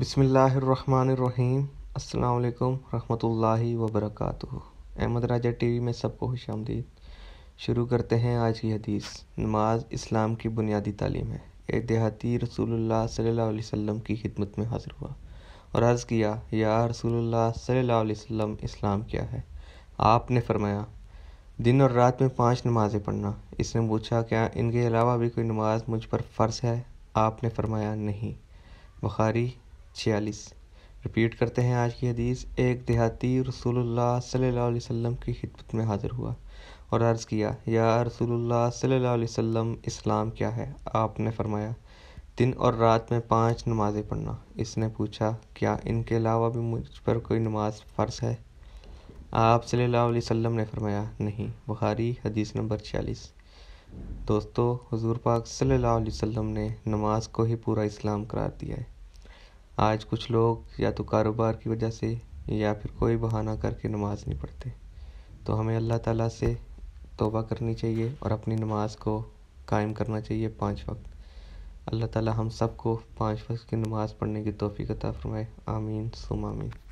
بسم اللہ الرحمن الرحیم السلام علیکم و رحمۃ اللہ وبرکاتہ احمد راجہ ٹی وی میں سب کو خوش آمدید شروع کرتے ہیں آج کی حدیث نماز اسلام کی بنیادی تعلیم ہے ایک دیہاتی رسول اللہ صلی اللہ علیہ وسلم کی خدمت میں حاضر ہوا اور عرض کیا یا رسول اللہ صلی اللہ علیہ وسلم اسلام کیا ہے آپ نے فرمایا دن اور رات میں پانچ نمازیں پڑھنا اس نے پوچھا کیا ان کے علاوہ بھی کوئی نماز مجھ پر فرض ہے آپ نے فرمایا نہیں بخاری چھیالیس رپیٹ کرتے ہیں آج کی حدیث ایک دیہاتی رسول اللہ صلی اللہ علیہ وسلم کی خدمت میں حاضر ہوا اور عرض کیا یا رسول اللہ صلی اللہ علیہ وسلم اسلام کیا ہے آپ نے فرمایا دن اور رات میں پانچ نمازیں پڑھنا اس نے پوچھا کیا ان کے علاوہ بھی مجھ پر کوئی نماز فرض ہے آپ صلی اللہ علیہ وسلم نے فرمایا نہیں بخاری حدیث نمبر چھیالیس دوستو حضور پاک صلی اللہ علیہ وسلم نے نماز کو ہی پورا اسلام قرار دیا ہے آج کچھ لوگ یا تو کاروبار کی وجہ سے یا پھر کوئی بہانہ کر کے نماز نہیں پڑھتے تو ہمیں اللہ تعالیٰ سے توبہ کرنی چاہیے اور اپنی نماز کو قائم کرنا چاہیے پانچ وقت اللہ تعالیٰ ہم سب کو پانچ وقت کی نماز پڑھنے کی توفیق عطا فرمائے آمین سم آمین